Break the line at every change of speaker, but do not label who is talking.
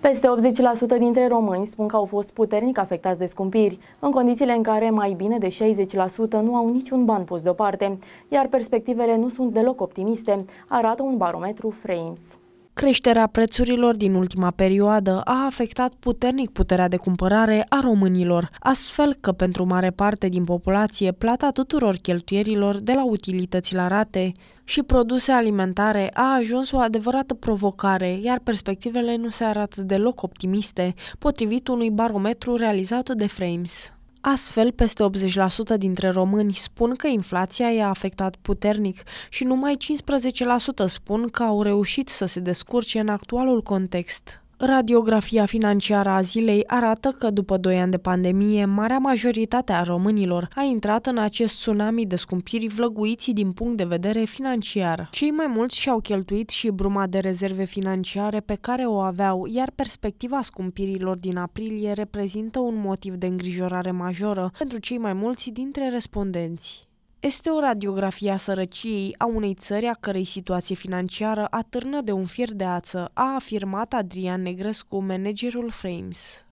Peste 80% dintre români spun că au fost puternic afectați de scumpiri, în condițiile în care mai bine de 60% nu au niciun ban pus deoparte, iar perspectivele nu sunt deloc optimiste, arată un barometru Frames.
Creșterea prețurilor din ultima perioadă a afectat puternic puterea de cumpărare a românilor, astfel că pentru mare parte din populație plata tuturor cheltuierilor de la utilități la rate și produse alimentare a ajuns o adevărată provocare, iar perspectivele nu se arată deloc optimiste, potrivit unui barometru realizat de Frames. Astfel, peste 80% dintre români spun că inflația i-a afectat puternic și numai 15% spun că au reușit să se descurce în actualul context. Radiografia financiară a zilei arată că după 2 ani de pandemie, marea majoritate a românilor a intrat în acest tsunami de scumpiri vlăguiți din punct de vedere financiar. Cei mai mulți și-au cheltuit și bruma de rezerve financiare pe care o aveau, iar perspectiva scumpirilor din aprilie reprezintă un motiv de îngrijorare majoră pentru cei mai mulți dintre respondenți. Este o radiografie a sărăciei a unei țări a cărei situație financiară atârnă de un fier de ață, a afirmat Adrian Negrescu, managerul Frames.